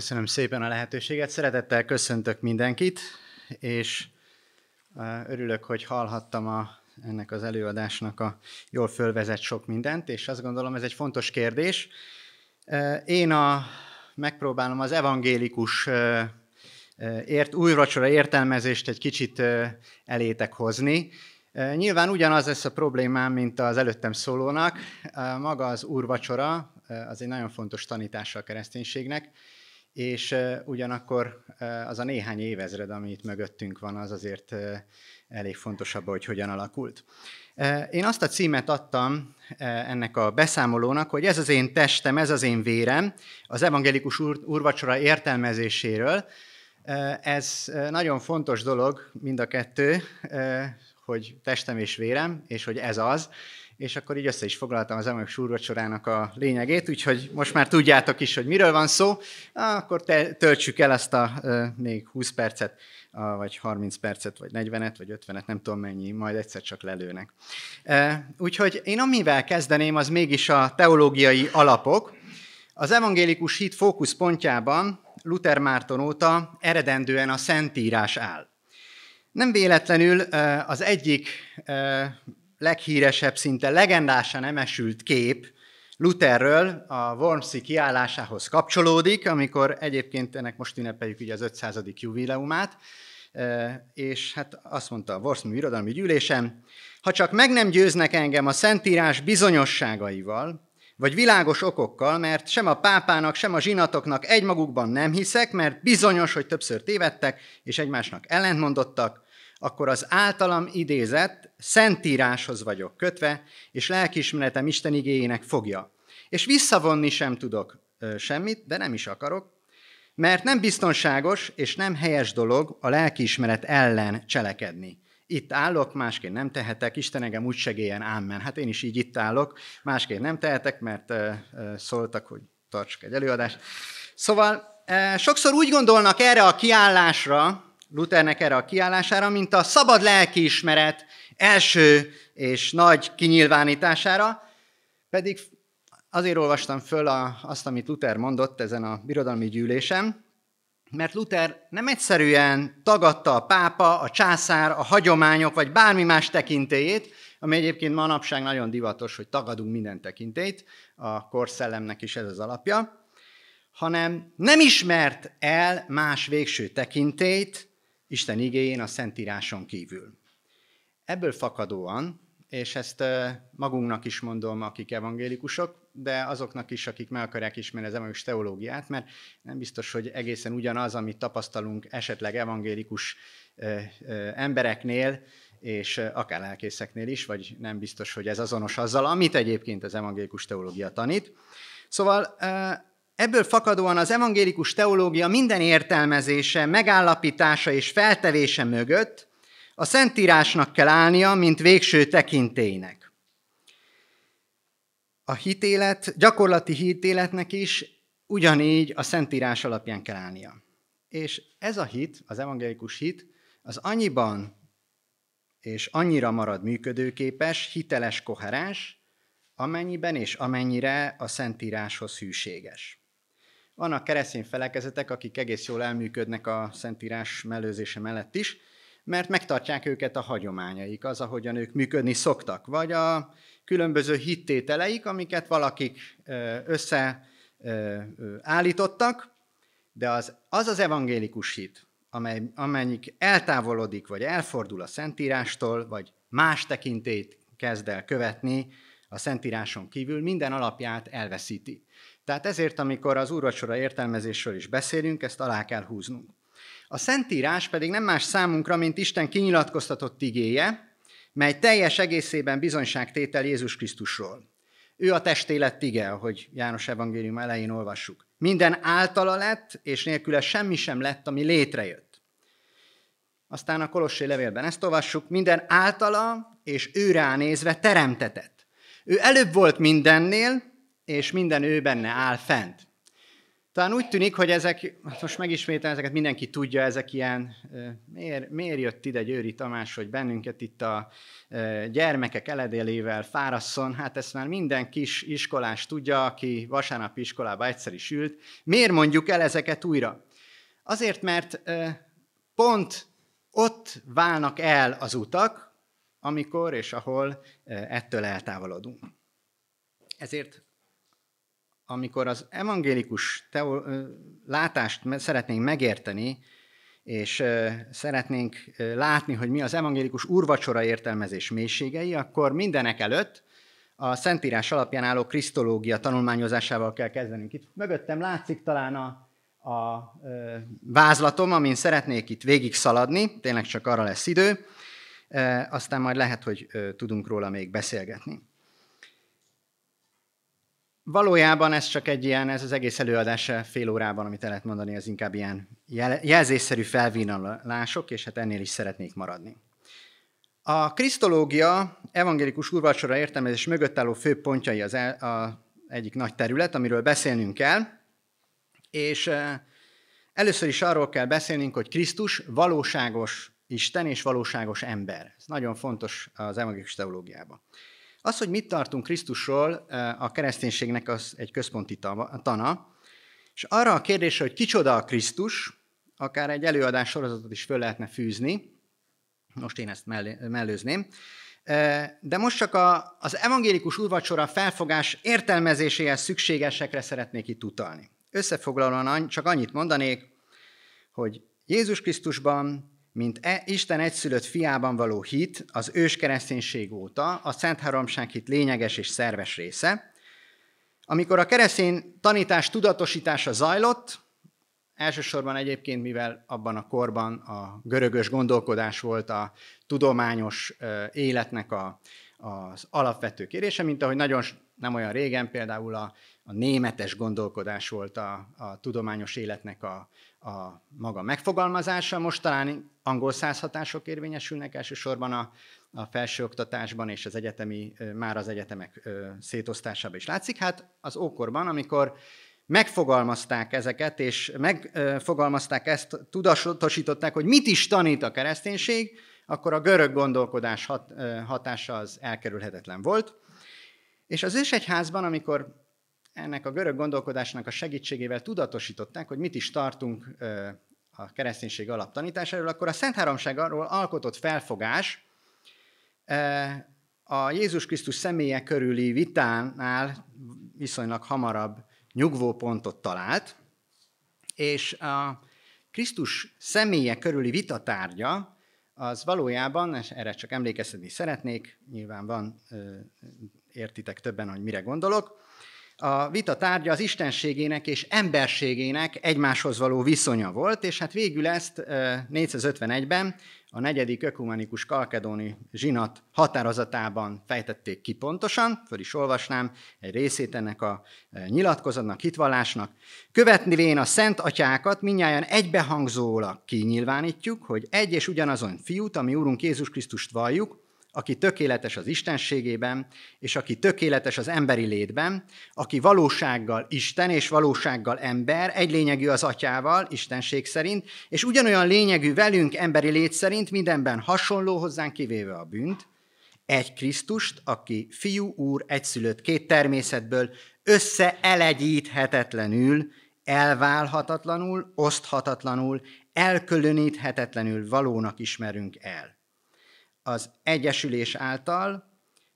Köszönöm szépen a lehetőséget, szeretettel köszöntök mindenkit, és örülök, hogy hallhattam a, ennek az előadásnak a jól fölvezett sok mindent, és azt gondolom ez egy fontos kérdés. Én a, megpróbálom az evangélikus ért, újvacsora értelmezést egy kicsit elétek hozni. Nyilván ugyanaz lesz a problémám, mint az előttem szólónak. Maga az úrvacsora, az egy nagyon fontos tanítása a kereszténységnek, és ugyanakkor az a néhány évezred, ami itt mögöttünk van, az azért elég fontosabb, hogy hogyan alakult. Én azt a címet adtam ennek a beszámolónak, hogy ez az én testem, ez az én vérem, az evangelikus úrvacsora értelmezéséről. Ez nagyon fontos dolog, mind a kettő, hogy testem és vérem, és hogy ez az és akkor így össze is foglaltam az emelők súrvacsorának a lényegét, úgyhogy most már tudjátok is, hogy miről van szó, akkor te, töltsük el ezt a e, még 20 percet, a, vagy 30 percet, vagy 40-et, vagy 50-et, nem tudom mennyi, majd egyszer csak lelőnek. E, úgyhogy én amivel kezdeném, az mégis a teológiai alapok. Az evangélikus hit fókuszpontjában Luther Márton óta eredendően a Szentírás áll. Nem véletlenül az egyik leghíresebb, szinte legendásan emesült kép Lutherről a Wormsi kiállásához kapcsolódik, amikor egyébként ennek most ünnepeljük ugye az 500. jubileumát, és hát azt mondta a Wormsi Irodalmi Gyűlésen, ha csak meg nem győznek engem a Szentírás bizonyosságaival, vagy világos okokkal, mert sem a pápának, sem a zsinatoknak egymagukban nem hiszek, mert bizonyos, hogy többször tévedtek, és egymásnak ellentmondottak, akkor az általam idézett szentíráshoz vagyok kötve, és lelkiismeretem Isten igényének fogja. És visszavonni sem tudok semmit, de nem is akarok, mert nem biztonságos és nem helyes dolog a lelkiismeret ellen cselekedni. Itt állok, másként nem tehetek, Isten engem úgy segélyen, ámen. Hát én is így itt állok, másként nem tehetek, mert szóltak, hogy tartsak egy előadást. Szóval sokszor úgy gondolnak erre a kiállásra, Luthernek erre a kiállására, mint a szabad lelkiismeret első és nagy kinyilvánítására, pedig azért olvastam föl a, azt, amit Luther mondott ezen a birodalmi gyűlésen, mert Luther nem egyszerűen tagadta a pápa, a császár, a hagyományok, vagy bármi más tekintélyét, ami egyébként manapság nagyon divatos, hogy tagadunk minden tekintélyt, a korszellemnek is ez az alapja, hanem nem ismert el más végső tekintélyt, Isten igéjén, a Szentíráson kívül. Ebből fakadóan, és ezt magunknak is mondom, akik evangélikusok, de azoknak is, akik meg akarják ismerni az evangélikus teológiát, mert nem biztos, hogy egészen ugyanaz, amit tapasztalunk esetleg evangélikus embereknél, és akár lelkészeknél is, vagy nem biztos, hogy ez azonos azzal, amit egyébként az evangélikus teológia tanít. Szóval Ebből fakadóan az evangélikus teológia minden értelmezése, megállapítása és feltevése mögött a Szentírásnak kell állnia, mint végső tekintélynek. A hitélet, gyakorlati hitéletnek is ugyanígy a Szentírás alapján kell állnia. És ez a hit, az evangélikus hit, az annyiban és annyira marad működőképes, hiteles, koherens, amennyiben és amennyire a Szentíráshoz hűséges. Vannak keresztény felekezetek, akik egész jól elműködnek a szentírás mellőzése mellett is, mert megtartják őket a hagyományaik, az, ahogyan ők működni szoktak, vagy a különböző hittételeik, amiket valakik összeállítottak, de az az, az evangélikus hit, amely, amelyik eltávolodik, vagy elfordul a Szentírástól, vagy más tekintét kezd el követni a Szentíráson kívül, minden alapját elveszíti. Tehát ezért, amikor az úrvacsora értelmezésről is beszélünk, ezt alá kell húznunk. A Szentírás pedig nem más számunkra, mint Isten kinyilatkoztatott igéje, mely teljes egészében bizonyságtétel Jézus Krisztusról. Ő a testélet ige, ahogy János evangélium elején olvassuk. Minden általa lett, és nélküle semmi sem lett, ami létrejött. Aztán a Kolossé levélben ezt olvassuk, minden általa és ő ránézve teremtetett. Ő előbb volt mindennél, és minden ő benne áll fent. Talán úgy tűnik, hogy ezek, hát most megismétlem, ezeket mindenki tudja, ezek ilyen, miért, miért jött ide Győri Tamás, hogy bennünket itt a gyermekek eledélével fárasszon, hát ezt már minden kis iskolás tudja, aki vasárnapi iskolába egyszer is ült. Miért mondjuk el ezeket újra? Azért, mert pont ott válnak el az utak, amikor és ahol ettől eltávolodunk. Ezért amikor az evangélikus teo- látást szeretnénk megérteni, és szeretnénk látni, hogy mi az evangélikus urvacsora értelmezés mélységei, akkor mindenek előtt a Szentírás alapján álló krisztológia tanulmányozásával kell kezdenünk. Itt mögöttem látszik talán a, a vázlatom, amin szeretnék itt végig szaladni, tényleg csak arra lesz idő, aztán majd lehet, hogy tudunk róla még beszélgetni. Valójában ez csak egy ilyen, ez az egész előadás fél órában, amit el lehet mondani, az inkább ilyen jelzésszerű felvínalások, és hát ennél is szeretnék maradni. A krisztológia evangélikus úrvacsora értelmezés mögött álló fő pontjai az el, a egyik nagy terület, amiről beszélnünk kell, és először is arról kell beszélnünk, hogy Krisztus valóságos Isten és valóságos ember. Ez nagyon fontos az evangélikus teológiában. Az, hogy mit tartunk Krisztusról, a kereszténységnek az egy központi tana, és arra a kérdésre, hogy kicsoda a Krisztus, akár egy előadás sorozatot is föl lehetne fűzni, most én ezt mellőzném, de most csak a, az evangélikus úrvacsora felfogás értelmezéséhez szükségesekre szeretnék itt utalni. Összefoglalóan csak annyit mondanék, hogy Jézus Krisztusban mint e, Isten egyszülött fiában való hit az őskereszténység óta a Szent Háromság hit lényeges és szerves része. Amikor a keresztén tanítás tudatosítása zajlott, elsősorban egyébként, mivel abban a korban a görögös gondolkodás volt a tudományos életnek a, az alapvető kérése, mint ahogy nagyon nem olyan régen például a, a németes gondolkodás volt a, a tudományos életnek a, a maga megfogalmazása. Most talán angol százhatások érvényesülnek elsősorban a, a felsőoktatásban és az egyetemi, már az egyetemek szétosztásában is látszik. Hát az ókorban, amikor megfogalmazták ezeket, és megfogalmazták ezt, tudatosították, hogy mit is tanít a kereszténység, akkor a görög gondolkodás hat, hatása az elkerülhetetlen volt. És az ősegyházban, amikor ennek a görög gondolkodásnak a segítségével tudatosították, hogy mit is tartunk a kereszténység alaptanításáról, akkor a Szent Háromság arról alkotott felfogás a Jézus Krisztus személye körüli vitánál viszonylag hamarabb nyugvó pontot talált, és a Krisztus személye körüli vitatárgya az valójában, és erre csak emlékeztetni szeretnék, nyilván van, értitek többen, hogy mire gondolok, a vita tárgya az istenségének és emberségének egymáshoz való viszonya volt, és hát végül ezt 451-ben a negyedik ökumenikus kalkedóni zsinat határozatában fejtették ki pontosan, föl is olvasnám egy részét ennek a nyilatkozatnak, hitvallásnak. Követvén a szent atyákat minnyáján egybehangzólag kinyilvánítjuk, hogy egy és ugyanazon fiút, ami Úrunk Jézus Krisztust valljuk, aki tökéletes az istenségében, és aki tökéletes az emberi létben, aki valósággal Isten és valósággal ember, egy lényegű az atyával, istenség szerint, és ugyanolyan lényegű velünk emberi lét szerint, mindenben hasonló hozzánk kivéve a bűnt, egy Krisztust, aki fiú úr egyszülött két természetből összeelegyíthetetlenül, elválhatatlanul, oszthatatlanul, elkülöníthetetlenül valónak ismerünk el az egyesülés által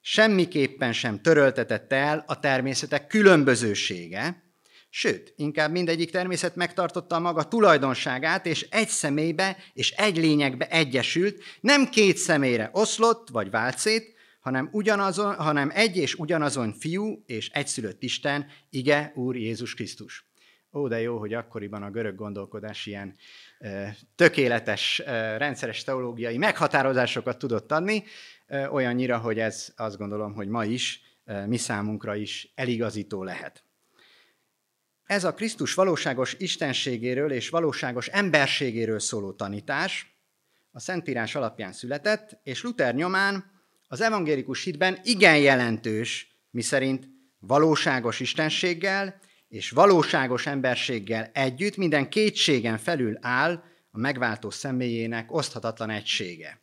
semmiképpen sem töröltetett el a természetek különbözősége, sőt, inkább mindegyik természet megtartotta a maga tulajdonságát, és egy személybe és egy lényegbe egyesült, nem két személyre oszlott vagy vált szét, hanem, ugyanazon, hanem egy és ugyanazon fiú és egyszülött Isten, ige Úr Jézus Krisztus. Ó, de jó, hogy akkoriban a görög gondolkodás ilyen tökéletes, rendszeres teológiai meghatározásokat tudott adni, olyannyira, hogy ez azt gondolom, hogy ma is, mi számunkra is eligazító lehet. Ez a Krisztus valóságos istenségéről és valóságos emberségéről szóló tanítás a Szentírás alapján született, és Luther nyomán az evangélikus hitben igen jelentős, miszerint valóságos istenséggel és valóságos emberséggel együtt minden kétségen felül áll a megváltó személyének oszthatatlan egysége.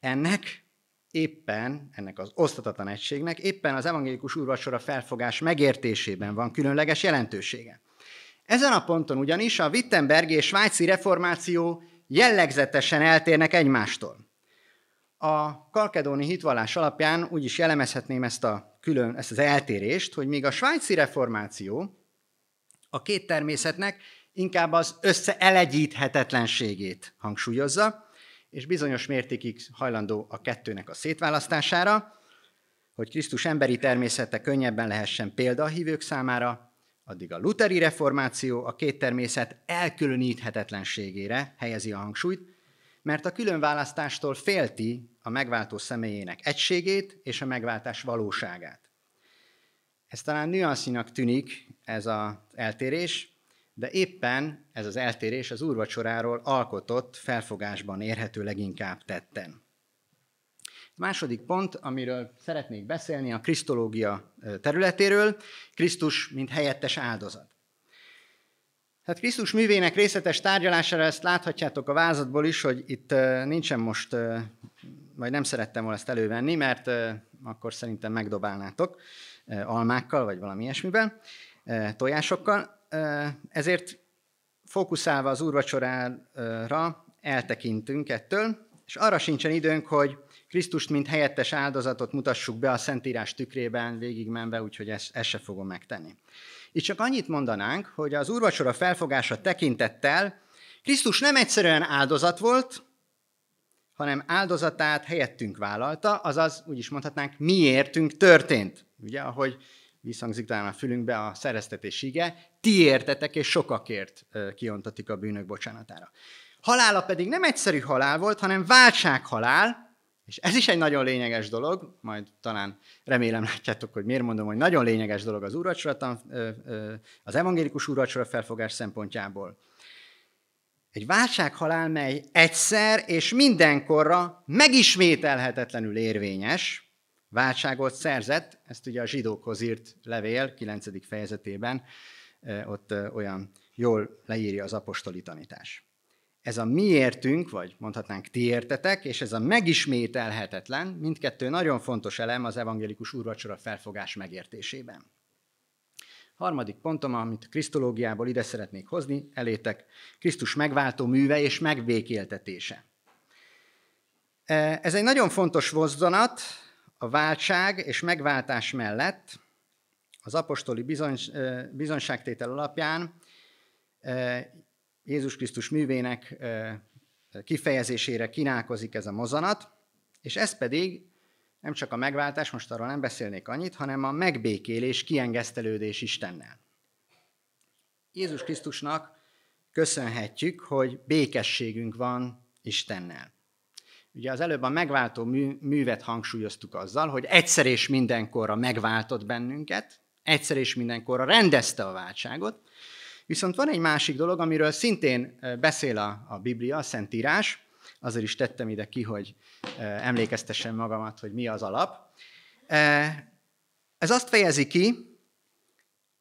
Ennek éppen, ennek az oszthatatlan egységnek éppen az evangélikus úrvacsora felfogás megértésében van különleges jelentősége. Ezen a ponton ugyanis a Wittenbergi és svájci reformáció jellegzetesen eltérnek egymástól. A kalkedóni hitvallás alapján úgy is jellemezhetném ezt a külön, ezt az eltérést, hogy még a svájci reformáció a két természetnek inkább az összeelegyíthetetlenségét hangsúlyozza, és bizonyos mértékig hajlandó a kettőnek a szétválasztására, hogy Krisztus emberi természete könnyebben lehessen példa a hívők számára, addig a luteri reformáció a két természet elkülöníthetetlenségére helyezi a hangsúlyt, mert a különválasztástól félti a megváltó személyének egységét és a megváltás valóságát. Ez talán nüanszinak tűnik ez az eltérés, de éppen ez az eltérés az úrvacsoráról alkotott felfogásban érhető leginkább tetten. A második pont, amiről szeretnék beszélni, a krisztológia területéről, Krisztus, mint helyettes áldozat. Hát Krisztus művének részletes tárgyalására ezt láthatjátok a vázatból is, hogy itt nincsen most vagy nem szerettem volna ezt elővenni, mert akkor szerintem megdobálnátok almákkal, vagy valami ilyesmivel, tojásokkal. Ezért fókuszálva az úrvacsorára eltekintünk ettől, és arra sincsen időnk, hogy Krisztust, mint helyettes áldozatot mutassuk be a Szentírás tükrében végigmenve, úgyhogy ezt, ezt se fogom megtenni. Itt csak annyit mondanánk, hogy az úrvacsora felfogása tekintettel Krisztus nem egyszerűen áldozat volt, hanem áldozatát helyettünk vállalta, azaz úgy is mondhatnánk, miértünk történt. Ugye, ahogy visszhangzik talán a fülünkbe a szereztetés ige, ti értetek és sokakért kiontatik a bűnök bocsánatára. Halála pedig nem egyszerű halál volt, hanem váltsághalál, és ez is egy nagyon lényeges dolog, majd talán remélem látjátok, hogy miért mondom, hogy nagyon lényeges dolog az úrvacsora, az evangélikus úrvacsora felfogás szempontjából. Egy válsághalál, mely egyszer és mindenkorra megismételhetetlenül érvényes, válságot szerzett, ezt ugye a zsidókhoz írt levél 9. fejezetében, ott olyan jól leírja az apostoli tanítás. Ez a miértünk, vagy mondhatnánk ti értetek, és ez a megismételhetetlen, mindkettő nagyon fontos elem az evangélikus úrvacsora felfogás megértésében. Harmadik pontom, amit a krisztológiából ide szeretnék hozni, elétek, Krisztus megváltó műve és megbékéltetése. E, ez egy nagyon fontos mozzanat a váltság és megváltás mellett, az apostoli e, bizonyságtétel alapján e, Jézus Krisztus művének kifejezésére kínálkozik ez a mozanat, és ez pedig nem csak a megváltás, most arról nem beszélnék annyit, hanem a megbékélés, kiengesztelődés Istennel. Jézus Krisztusnak köszönhetjük, hogy békességünk van Istennel. Ugye az előbb a megváltó mű, művet hangsúlyoztuk azzal, hogy egyszer és mindenkorra megváltott bennünket, egyszer és mindenkorra rendezte a váltságot, viszont van egy másik dolog, amiről szintén eh, beszél a, a Biblia, a Szentírás, Azért is tettem ide ki, hogy e, emlékeztessem magamat, hogy mi az alap. E, ez azt fejezi ki,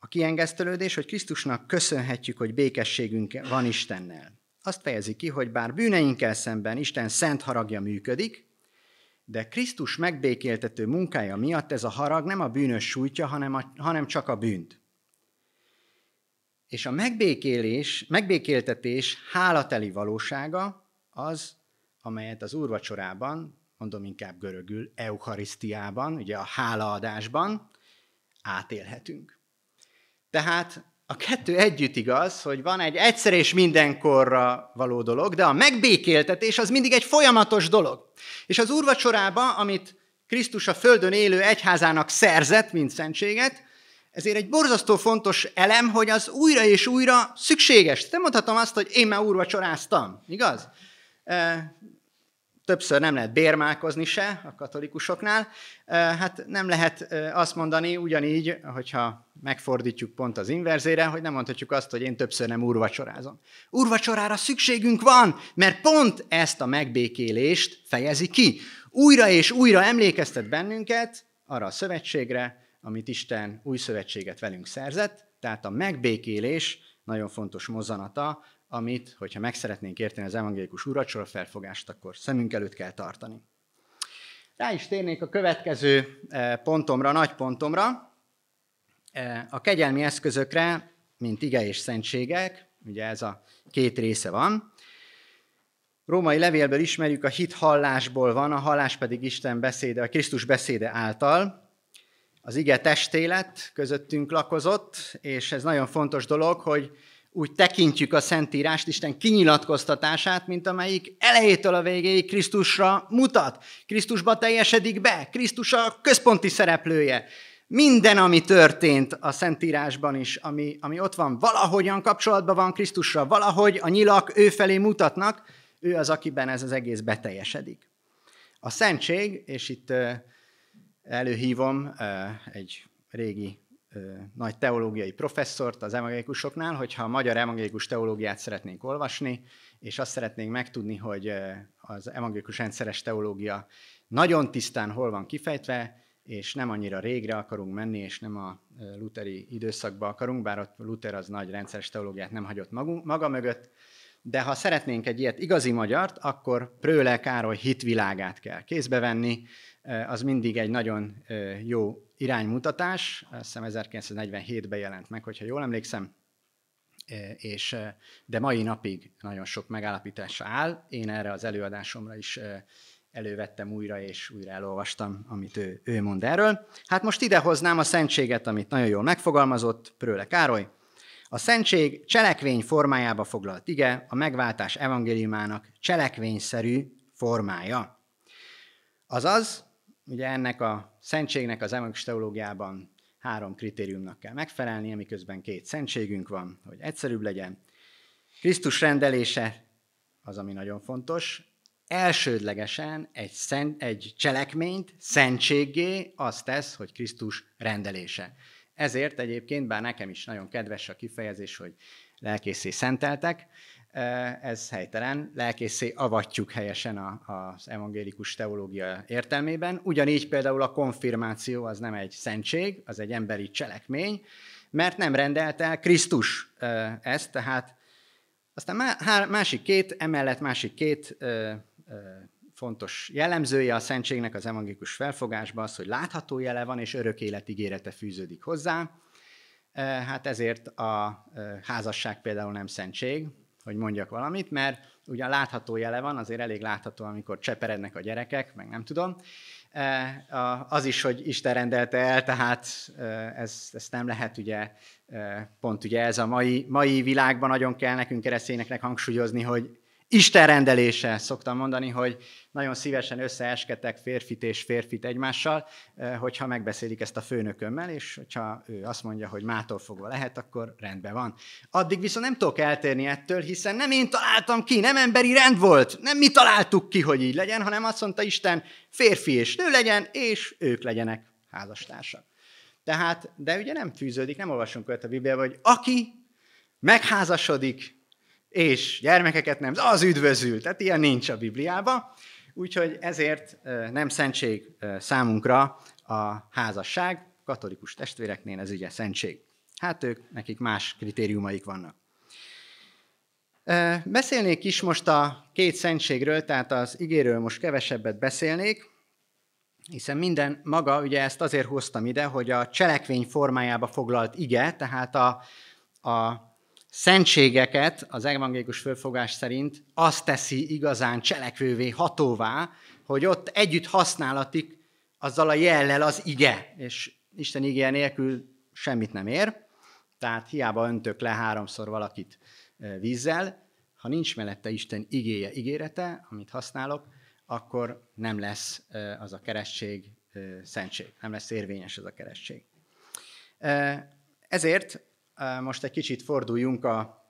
a kiengesztelődés, hogy Krisztusnak köszönhetjük, hogy békességünk van Istennel. Azt fejezi ki, hogy bár bűneinkkel szemben Isten szent haragja működik, de Krisztus megbékéltető munkája miatt ez a harag nem a bűnös sújtja, hanem, a, hanem csak a bűnt. És a megbékélés, megbékéltetés hálateli valósága, az, amelyet az úrvacsorában, mondom inkább görögül, eucharisztiában, ugye a hálaadásban átélhetünk. Tehát a kettő együtt igaz, hogy van egy egyszer és mindenkorra való dolog, de a megbékéltetés az mindig egy folyamatos dolog. És az úrvacsorában, amit Krisztus a földön élő egyházának szerzett, mint szentséget, ezért egy borzasztó fontos elem, hogy az újra és újra szükséges. Nem mondhatom azt, hogy én már úrvacsoráztam, igaz? többször nem lehet bérmálkozni se a katolikusoknál. Hát nem lehet azt mondani, ugyanígy, hogyha megfordítjuk pont az inverzére, hogy nem mondhatjuk azt, hogy én többször nem úrvacsorázom. Úrvacsorára szükségünk van, mert pont ezt a megbékélést fejezi ki. Újra és újra emlékeztet bennünket arra a szövetségre, amit Isten új szövetséget velünk szerzett, tehát a megbékélés nagyon fontos mozanata, amit, hogyha meg szeretnénk érteni az evangélikus uracsor felfogást, akkor szemünk előtt kell tartani. Rá is térnék a következő eh, pontomra, nagy pontomra, eh, a kegyelmi eszközökre, mint ige és szentségek, ugye ez a két része van. Római levélből ismerjük, a hit hallásból van, a hallás pedig Isten beszéde, a Krisztus beszéde által, az ige testélet közöttünk lakozott, és ez nagyon fontos dolog, hogy úgy tekintjük a Szentírást, Isten kinyilatkoztatását, mint amelyik elejétől a végéig Krisztusra mutat. Krisztusba teljesedik be, Krisztus a központi szereplője. Minden, ami történt a Szentírásban is, ami, ami ott van, valahogyan kapcsolatban van Krisztussal, valahogy a nyilak ő felé mutatnak, ő az, akiben ez az egész beteljesedik. A szentség, és itt előhívom egy régi nagy teológiai professzort az evangélikusoknál, hogyha a magyar evangélikus teológiát szeretnénk olvasni, és azt szeretnénk megtudni, hogy az evangélikus rendszeres teológia nagyon tisztán hol van kifejtve, és nem annyira régre akarunk menni, és nem a luteri időszakba akarunk, bár ott Luther az nagy rendszeres teológiát nem hagyott magunk, maga mögött, de ha szeretnénk egy ilyet igazi magyart, akkor Prőle Károly hitvilágát kell kézbe venni, az mindig egy nagyon jó iránymutatás, azt hiszem 1947-ben jelent meg, hogyha jól emlékszem, és, de mai napig nagyon sok megállapítás áll. Én erre az előadásomra is elővettem újra, és újra elolvastam, amit ő, ő mond erről. Hát most idehoznám a szentséget, amit nagyon jól megfogalmazott Prőle Károly. A szentség cselekvény formájába foglalt ige, a megváltás evangéliumának cselekvényszerű formája. Azaz, Ugye ennek a szentségnek az evangélikus teológiában három kritériumnak kell megfelelni, amiközben két szentségünk van, hogy egyszerűbb legyen. Krisztus rendelése az, ami nagyon fontos. Elsődlegesen egy, szent, egy cselekményt szentséggé azt tesz, hogy Krisztus rendelése. Ezért egyébként, bár nekem is nagyon kedves a kifejezés, hogy lelkészé szenteltek, ez helytelen, lelkészé avatjuk helyesen az evangélikus teológia értelmében. Ugyanígy például a konfirmáció az nem egy szentség, az egy emberi cselekmény, mert nem rendelt el Krisztus ezt, tehát aztán másik két, emellett másik két fontos jellemzője a szentségnek az evangélikus felfogásban az, hogy látható jele van, és örök élet ígérete fűződik hozzá. Hát ezért a házasság például nem szentség, hogy mondjak valamit, mert ugyan látható jele van, azért elég látható, amikor cseperednek a gyerekek, meg nem tudom. E, az is, hogy Isten rendelte el, tehát e, ez ezt nem lehet ugye, e, pont ugye ez a mai, mai világban nagyon kell nekünk keresztényeknek hangsúlyozni, hogy Isten rendelése, szoktam mondani, hogy nagyon szívesen összeesketek férfit és férfit egymással, eh, hogyha megbeszélik ezt a főnökömmel, és hogyha ő azt mondja, hogy mától fogva lehet, akkor rendben van. Addig viszont nem tudok eltérni ettől, hiszen nem én találtam ki, nem emberi rend volt, nem mi találtuk ki, hogy így legyen, hanem azt mondta Isten, férfi és nő legyen, és ők legyenek házastársak. Tehát, de ugye nem fűződik, nem olvasunk olyat a Bibliában, hogy aki megházasodik, és gyermekeket nem, az üdvözül. Tehát ilyen nincs a Bibliában. Úgyhogy ezért nem szentség számunkra a házasság, katolikus testvéreknél ez ugye szentség. Hát ők, nekik más kritériumaik vannak. Beszélnék is most a két szentségről, tehát az igéről most kevesebbet beszélnék, hiszen minden maga, ugye ezt azért hoztam ide, hogy a cselekvény formájába foglalt ige, tehát a, a szentségeket az evangélikus fölfogás szerint azt teszi igazán cselekvővé, hatóvá, hogy ott együtt használatik azzal a jellel az ige, és Isten igéje nélkül semmit nem ér, tehát hiába öntök le háromszor valakit vízzel, ha nincs mellette Isten igéje, ígérete, amit használok, akkor nem lesz az a keresztség szentség, nem lesz érvényes az a keresztség. Ezért most egy kicsit forduljunk a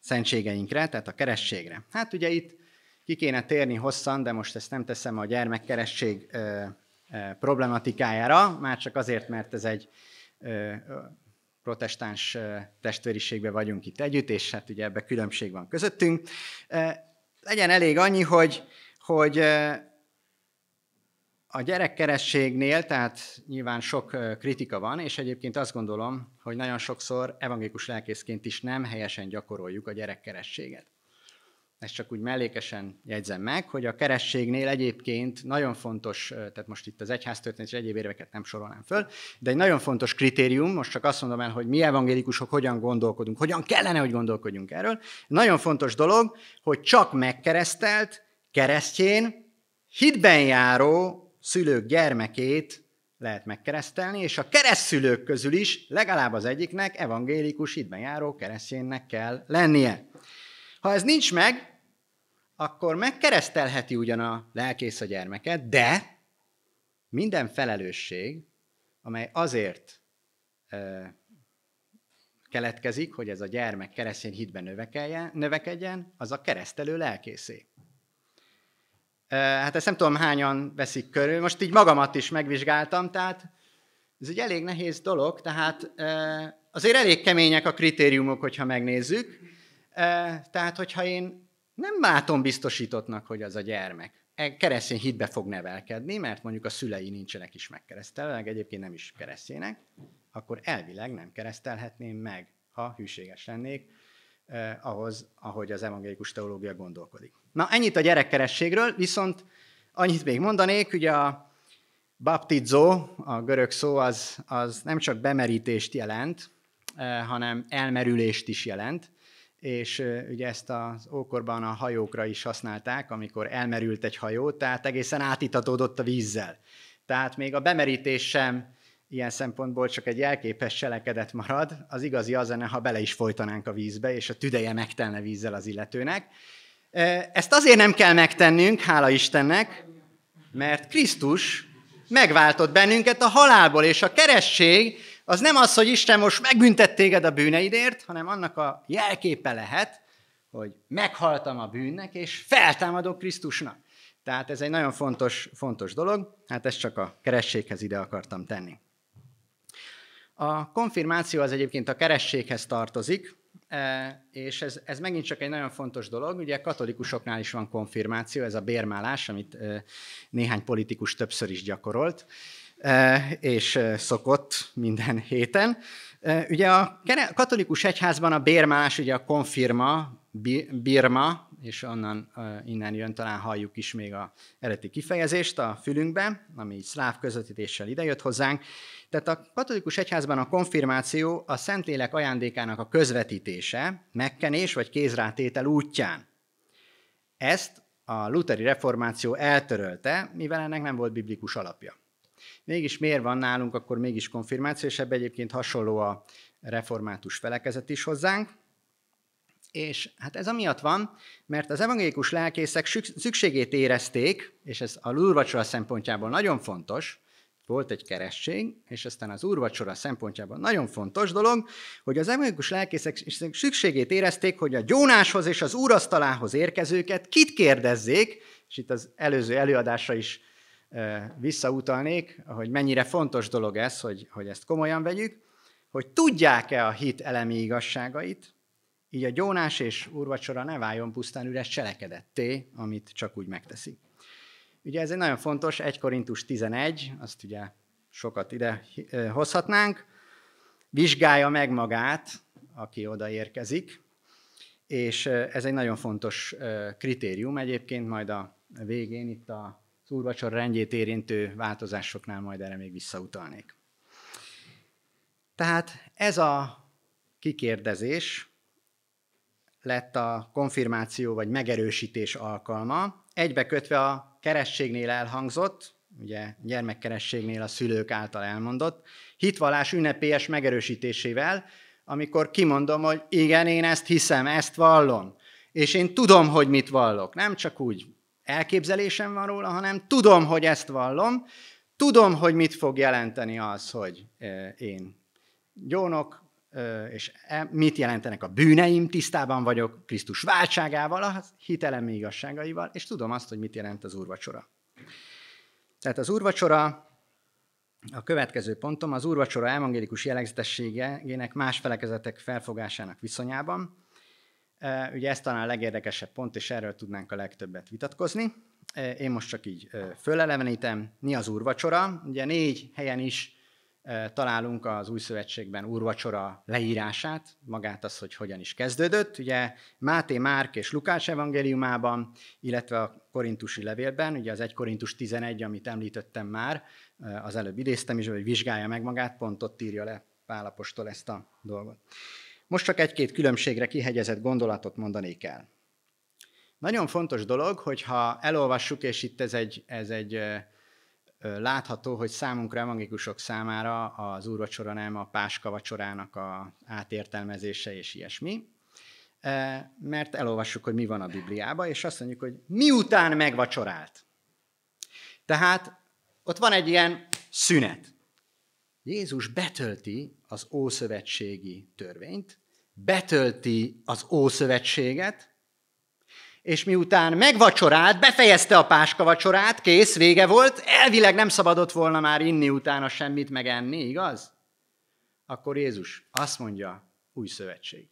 szentségeinkre, tehát a kerességre. Hát ugye itt ki kéne térni hosszan, de most ezt nem teszem a gyermekkeresség problematikájára, már csak azért, mert ez egy protestáns testvériségbe vagyunk itt együtt, és hát ugye ebbe különbség van közöttünk. Legyen elég annyi, hogy, hogy a gyerekkerességnél, tehát nyilván sok kritika van, és egyébként azt gondolom, hogy nagyon sokszor evangélikus lelkészként is nem helyesen gyakoroljuk a gyerekkerességet. Ezt csak úgy mellékesen jegyzem meg, hogy a kerességnél egyébként nagyon fontos, tehát most itt az egyháztörténet és egyéb érveket nem sorolnám föl, de egy nagyon fontos kritérium, most csak azt mondom el, hogy mi evangélikusok hogyan gondolkodunk, hogyan kellene, hogy gondolkodjunk erről. Nagyon fontos dolog, hogy csak megkeresztelt, keresztjén, hitben járó szülők gyermekét lehet megkeresztelni, és a keresztszülők közül is legalább az egyiknek evangélikus hitben járó keresztjénnek kell lennie. Ha ez nincs meg, akkor megkeresztelheti ugyan a lelkész a gyermeket, de minden felelősség, amely azért ö, keletkezik, hogy ez a gyermek keresztény hitben növekedjen, az a keresztelő lelkészé. Hát ezt nem tudom hányan veszik körül. Most így magamat is megvizsgáltam, tehát ez egy elég nehéz dolog, tehát azért elég kemények a kritériumok, hogyha megnézzük. Tehát, hogyha én nem látom biztosítottnak, hogy az a gyermek, e, keresztény hitbe fog nevelkedni, mert mondjuk a szülei nincsenek is megkeresztelve, meg egyébként nem is keresztének, akkor elvileg nem keresztelhetném meg, ha hűséges lennék eh, ahhoz, ahogy az evangélikus teológia gondolkodik. Na, ennyit a gyerekkerességről, viszont annyit még mondanék, ugye a baptizó, a görög szó, az, az nem csak bemerítést jelent, eh, hanem elmerülést is jelent, és eh, ugye ezt az ókorban a hajókra is használták, amikor elmerült egy hajó, tehát egészen átitatódott a vízzel. Tehát még a bemerítés sem ilyen szempontból csak egy elképes cselekedet marad, az igazi az lenne, ha bele is folytanánk a vízbe, és a tüdeje megtelne vízzel az illetőnek. Ezt azért nem kell megtennünk, hála Istennek, mert Krisztus megváltott bennünket a halálból, és a keresség az nem az, hogy Isten most megbüntett téged a bűneidért, hanem annak a jelképe lehet, hogy meghaltam a bűnnek, és feltámadok Krisztusnak. Tehát ez egy nagyon fontos, fontos dolog, hát ezt csak a kerességhez ide akartam tenni. A konfirmáció az egyébként a kerességhez tartozik, e, és ez, ez megint csak egy nagyon fontos dolog, ugye katolikusoknál is van konfirmáció, ez a bérmálás, amit e, néhány politikus többször is gyakorolt, e, és szokott minden héten. Ugye a katolikus egyházban a bérmálás, ugye a konfirma, birma, és onnan, innen jön, talán halljuk is még a eredeti kifejezést a fülünkbe, ami így szláv közvetítéssel idejött hozzánk. Tehát a katolikus egyházban a konfirmáció a Szentlélek ajándékának a közvetítése, megkenés vagy kézrátétel útján. Ezt a luteri reformáció eltörölte, mivel ennek nem volt biblikus alapja. Mégis miért van nálunk akkor mégis konfirmáció, és ebben egyébként hasonló a református felekezet is hozzánk. És hát ez amiatt van, mert az evangélikus lelkészek szükségét érezték, és ez a lúrvacsora szempontjából nagyon fontos, volt egy keresztség, és aztán az úrvacsora szempontjából nagyon fontos dolog, hogy az evangélikus lelkészek szükségét érezték, hogy a gyónáshoz és az úrasztalához érkezőket kit kérdezzék, és itt az előző előadásra is visszautalnék, hogy mennyire fontos dolog ez, hogy, hogy ezt komolyan vegyük, hogy tudják-e a hit elemi igazságait, így a gyónás és úrvacsora ne váljon pusztán üres cselekedetté, amit csak úgy megteszi. Ugye ez egy nagyon fontos, 1 Korintus 11, azt ugye sokat ide eh, hozhatnánk, vizsgálja meg magát, aki odaérkezik, és eh, ez egy nagyon fontos eh, kritérium egyébként, majd a végén itt az úrvacsor rendjét érintő változásoknál majd erre még visszautalnék. Tehát ez a kikérdezés, lett a konfirmáció vagy megerősítés alkalma, egybe kötve a kerességnél elhangzott, ugye gyermekkerességnél a szülők által elmondott, hitvallás ünnepélyes megerősítésével, amikor kimondom, hogy igen, én ezt hiszem, ezt vallom, és én tudom, hogy mit vallok. Nem csak úgy elképzelésem van róla, hanem tudom, hogy ezt vallom, tudom, hogy mit fog jelenteni az, hogy eh, én gyónok és e, mit jelentenek a bűneim, tisztában vagyok Krisztus váltságával, a hitelem igazságaival, és tudom azt, hogy mit jelent az úrvacsora. Tehát az úrvacsora, a következő pontom, az úrvacsora evangélikus jellegzetességének más felekezetek felfogásának viszonyában. Ugye ez talán a legérdekesebb pont, és erről tudnánk a legtöbbet vitatkozni. Én most csak így fölelevenítem, mi az úrvacsora. Ugye négy helyen is találunk az új szövetségben úrvacsora leírását, magát az, hogy hogyan is kezdődött. Ugye Máté, Márk és Lukács evangéliumában, illetve a korintusi levélben, ugye az 1 Korintus 11, amit említettem már, az előbb idéztem is, hogy vizsgálja meg magát, pont ott írja le Pálapostól ezt a dolgot. Most csak egy-két különbségre kihegyezett gondolatot mondanék el. Nagyon fontos dolog, hogyha elolvassuk, és itt ez egy, ez egy látható, hogy számunkra, evangélikusok számára az úrvacsora nem a páska vacsorának a átértelmezése és ilyesmi, mert elolvassuk, hogy mi van a Bibliában, és azt mondjuk, hogy miután megvacsorált. Tehát ott van egy ilyen szünet. Jézus betölti az ószövetségi törvényt, betölti az ószövetséget, és miután megvacsorált, befejezte a páska vacsorát, kész, vége volt, elvileg nem szabadott volna már inni utána semmit megenni, igaz? Akkor Jézus azt mondja, új szövetség.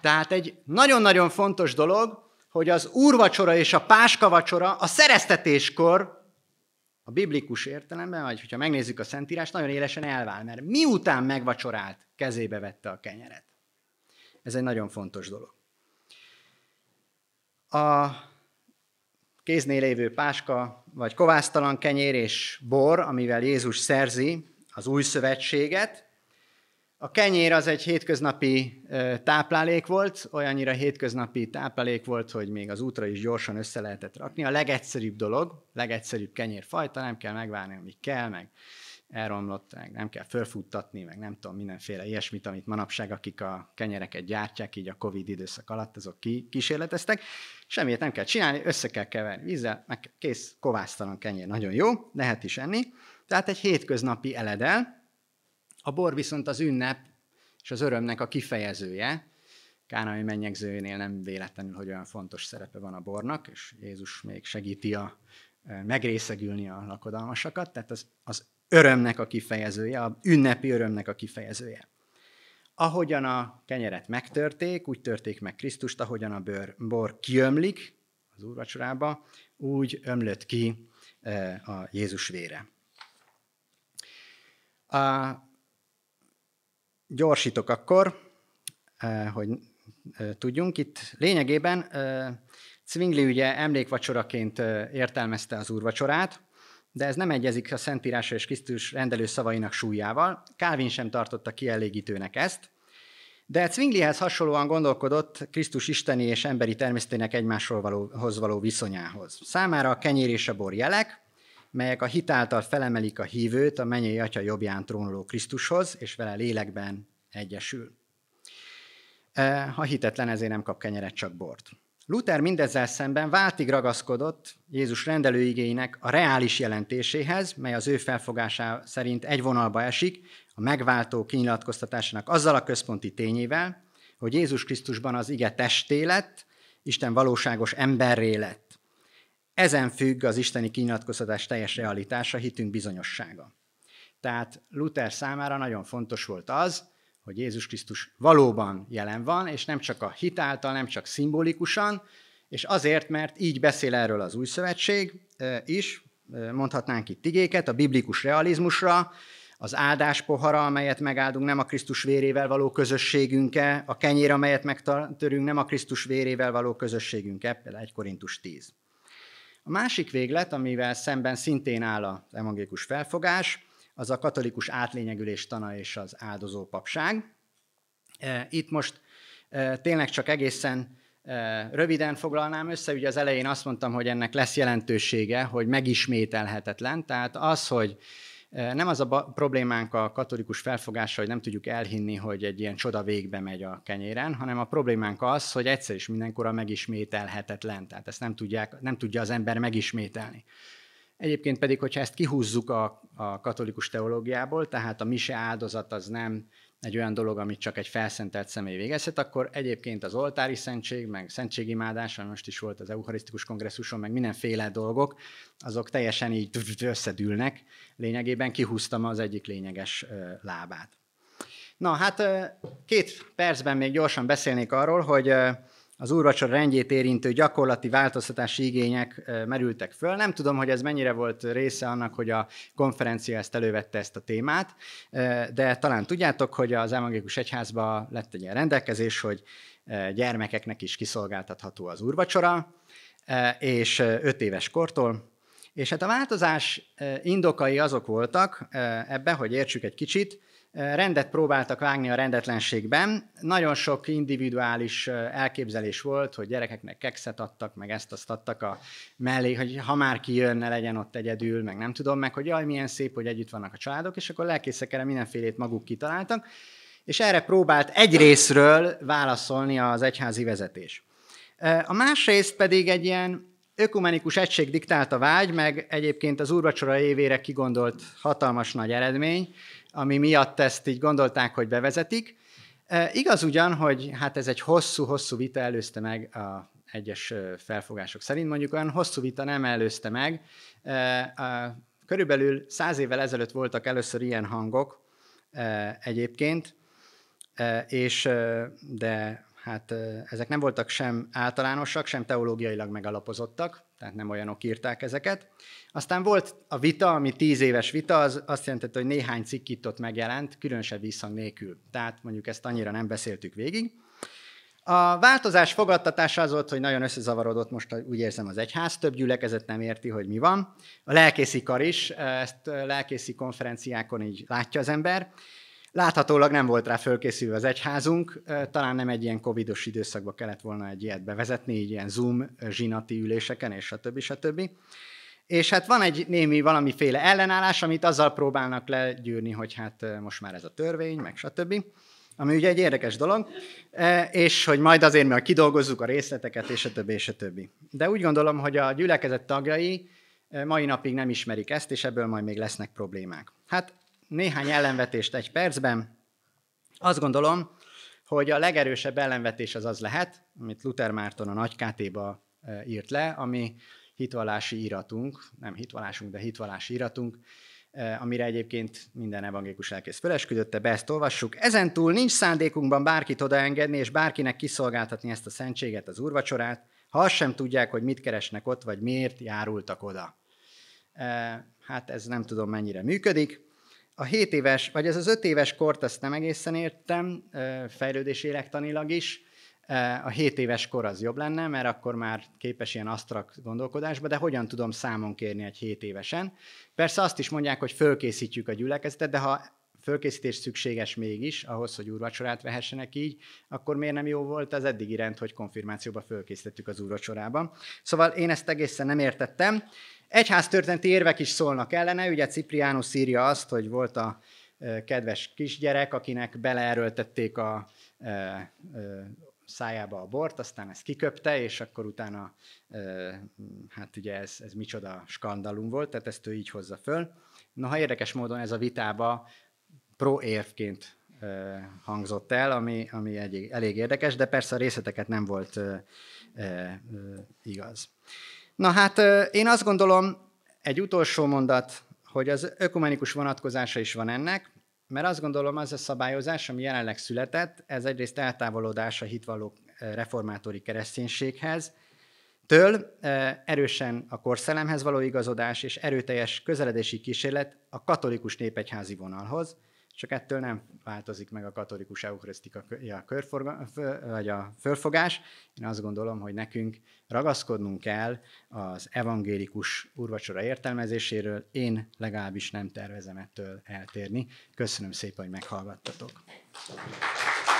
Tehát egy nagyon-nagyon fontos dolog, hogy az úrvacsora és a páska vacsora a szereztetéskor, a biblikus értelemben, vagy hogyha megnézzük a Szentírást, nagyon élesen elvál, mert miután megvacsorált, kezébe vette a kenyeret. Ez egy nagyon fontos dolog a kéznél lévő páska, vagy kovásztalan kenyér és bor, amivel Jézus szerzi az új szövetséget, a kenyér az egy hétköznapi táplálék volt, olyannyira hétköznapi táplálék volt, hogy még az útra is gyorsan össze lehetett rakni. A legegyszerűbb dolog, legegyszerűbb kenyérfajta, nem kell megvárni, amíg kell, meg elromlott, meg nem kell fölfuttatni, meg nem tudom, mindenféle ilyesmit, amit manapság, akik a kenyereket gyártják, így a Covid időszak alatt, azok ki, kísérleteztek. Semmiért nem kell csinálni, össze kell keverni vízzel, meg kész, kovásztalan kenyér, nagyon jó, lehet is enni. Tehát egy hétköznapi eledel, a bor viszont az ünnep és az örömnek a kifejezője. Kánai mennyegzőjénél nem véletlenül, hogy olyan fontos szerepe van a bornak, és Jézus még segíti a megrészegülni a lakodalmasakat, tehát az, az örömnek a kifejezője, a ünnepi örömnek a kifejezője. Ahogyan a kenyeret megtörték, úgy törték meg Krisztust, ahogyan a bőr, bor kiömlik az úrvacsorába, úgy ömlött ki a Jézus vére. A gyorsítok akkor, eh, hogy eh, tudjunk. Itt lényegében eh, Zwingli ugye emlékvacsoraként értelmezte az úrvacsorát, de ez nem egyezik a Szentírás és Krisztus rendelő szavainak súlyával. Calvin sem tartotta kielégítőnek ezt, de Zwinglihez hasonlóan gondolkodott Krisztus isteni és emberi természetének egymáshoz való, való viszonyához. Számára a kenyér és a bor jelek, melyek a hitáltal felemelik a hívőt a mennyei atya jobbján trónoló Krisztushoz, és vele lélekben egyesül. E, ha hitetlen ezért nem kap kenyeret, csak bort. Luther mindezzel szemben váltig ragaszkodott Jézus rendelőigéinek a reális jelentéséhez, mely az ő felfogása szerint egy vonalba esik a megváltó kinyilatkoztatásának azzal a központi tényével, hogy Jézus Krisztusban az ige testé lett, Isten valóságos emberré lett. Ezen függ az isteni kinyilatkoztatás teljes realitása, hitünk bizonyossága. Tehát Luther számára nagyon fontos volt az, hogy Jézus Krisztus valóban jelen van, és nem csak a hit által, nem csak szimbolikusan, és azért, mert így beszél erről az új szövetség is, mondhatnánk itt igéket, a biblikus realizmusra, az áldás pohara, amelyet megáldunk, nem a Krisztus vérével való közösségünkkel, a kenyér, amelyet megtörünk, nem a Krisztus vérével való közösségünkkel, például 1 Korintus 10. A másik véglet, amivel szemben szintén áll az evangélikus felfogás, az a katolikus átlényegülés tana és az áldozó papság. E, itt most e, tényleg csak egészen e, röviden foglalnám össze, ugye az elején azt mondtam, hogy ennek lesz jelentősége, hogy megismételhetetlen, tehát az, hogy nem az a ba- problémánk a katolikus felfogása, hogy nem tudjuk elhinni, hogy egy ilyen csoda végbe megy a kenyéren, hanem a problémánk az, hogy egyszer is mindenkor a megismételhetetlen. Tehát ezt nem, tudják, nem tudja az ember megismételni. Egyébként pedig, hogyha ezt kihúzzuk a, a katolikus teológiából, tehát a mise áldozat az nem egy olyan dolog, amit csak egy felszentelt személy végezhet, akkor egyébként az oltári szentség, meg szentségimádás, ami most is volt az eucharisztikus kongresszuson, meg mindenféle dolgok, azok teljesen így összedülnek. Lényegében kihúztam az egyik lényeges lábát. Na, hát két percben még gyorsan beszélnék arról, hogy az úrvacsora rendjét érintő gyakorlati változtatási igények merültek föl. Nem tudom, hogy ez mennyire volt része annak, hogy a konferencia ezt elővette ezt a témát, de talán tudjátok, hogy az Evangélikus Egyházban lett egy ilyen rendelkezés, hogy gyermekeknek is kiszolgáltatható az úrvacsora, és öt éves kortól. És hát a változás indokai azok voltak ebbe, hogy értsük egy kicsit, Rendet próbáltak vágni a rendetlenségben. Nagyon sok individuális elképzelés volt, hogy gyerekeknek kekszet adtak, meg ezt azt adtak a mellé, hogy ha már kijön, ne legyen ott egyedül, meg nem tudom, meg hogy jaj, milyen szép, hogy együtt vannak a családok, és akkor lelkészek erre mindenfélét maguk kitaláltak. És erre próbált egy részről válaszolni az egyházi vezetés. A másrészt pedig egy ilyen ökumenikus egység diktált a vágy, meg egyébként az úrvacsora évére kigondolt hatalmas nagy eredmény, ami miatt ezt így gondolták, hogy bevezetik. E, igaz ugyan, hogy hát ez egy hosszú-hosszú vita előzte meg a egyes felfogások szerint, mondjuk olyan hosszú vita nem előzte meg. E, körülbelül száz évvel ezelőtt voltak először ilyen hangok e, egyébként, és de hát ezek nem voltak sem általánosak, sem teológiailag megalapozottak tehát nem olyanok írták ezeket. Aztán volt a vita, ami tíz éves vita, az azt jelentette, hogy néhány cikk itt ott megjelent, különösebb visszhang nélkül. Tehát mondjuk ezt annyira nem beszéltük végig. A változás fogadtatása az volt, hogy nagyon összezavarodott most, úgy érzem, az egyház, több gyülekezet nem érti, hogy mi van. A lelkészi kar is, ezt lelkészi konferenciákon így látja az ember. Láthatólag nem volt rá fölkészülve az egyházunk, talán nem egy ilyen covidos időszakba kellett volna egy ilyet bevezetni, így ilyen Zoom zsinati üléseken, és stb. stb. És hát van egy némi valamiféle ellenállás, amit azzal próbálnak legyűrni, hogy hát most már ez a törvény, meg stb. Ami ugye egy érdekes dolog, és hogy majd azért, a kidolgozzuk a részleteket, és a többi, és a többi. De úgy gondolom, hogy a gyülekezet tagjai mai napig nem ismerik ezt, és ebből majd még lesznek problémák. Hát néhány ellenvetést egy percben. Azt gondolom, hogy a legerősebb ellenvetés az az lehet, amit Luther Márton a Nagy kt e, írt le, ami hitvallási íratunk, nem hitvallásunk, de hitvallási íratunk, e, amire egyébként minden evangélikus elkész fölesküdötte, be ezt olvassuk. Ezentúl nincs szándékunkban bárkit odaengedni, és bárkinek kiszolgáltatni ezt a szentséget, az úrvacsorát, ha azt sem tudják, hogy mit keresnek ott, vagy miért járultak oda. E, hát ez nem tudom mennyire működik a 7 éves, vagy ez az 5 éves kort, ezt nem egészen értem, fejlődési tanilag is, a 7 éves kor az jobb lenne, mert akkor már képes ilyen asztrak gondolkodásba, de hogyan tudom számon kérni egy 7 évesen? Persze azt is mondják, hogy fölkészítjük a gyülekezetet, de ha fölkészítés szükséges mégis, ahhoz, hogy úrvacsorát vehessenek így, akkor miért nem jó volt az eddigi rend, hogy konfirmációba fölkészítettük az úrvacsorában. Szóval én ezt egészen nem értettem, Egyháztörténeti érvek is szólnak ellene, ugye Cipriánus írja azt, hogy volt a kedves kisgyerek, akinek beleerőltették a szájába a bort, aztán ezt kiköpte, és akkor utána, hát ugye ez, ez micsoda skandalum volt, tehát ezt ő így hozza föl. Noha érdekes módon ez a vitába pro érvként hangzott el, ami, ami elég, elég érdekes, de persze a részleteket nem volt igaz. Na hát én azt gondolom, egy utolsó mondat, hogy az ökumenikus vonatkozása is van ennek, mert azt gondolom, az a szabályozás, ami jelenleg született, ez egyrészt eltávolodás a hitvalló reformátori kereszténységhez, től erősen a korszellemhez való igazodás és erőteljes közeledési kísérlet a katolikus népegyházi vonalhoz, csak ettől nem változik meg a katolikus eukarisztika a, körforga, vagy a fölfogás. Én azt gondolom, hogy nekünk ragaszkodnunk kell az evangélikus urvacsora értelmezéséről. Én legalábbis nem tervezem ettől eltérni. Köszönöm szépen, hogy meghallgattatok. Thank you.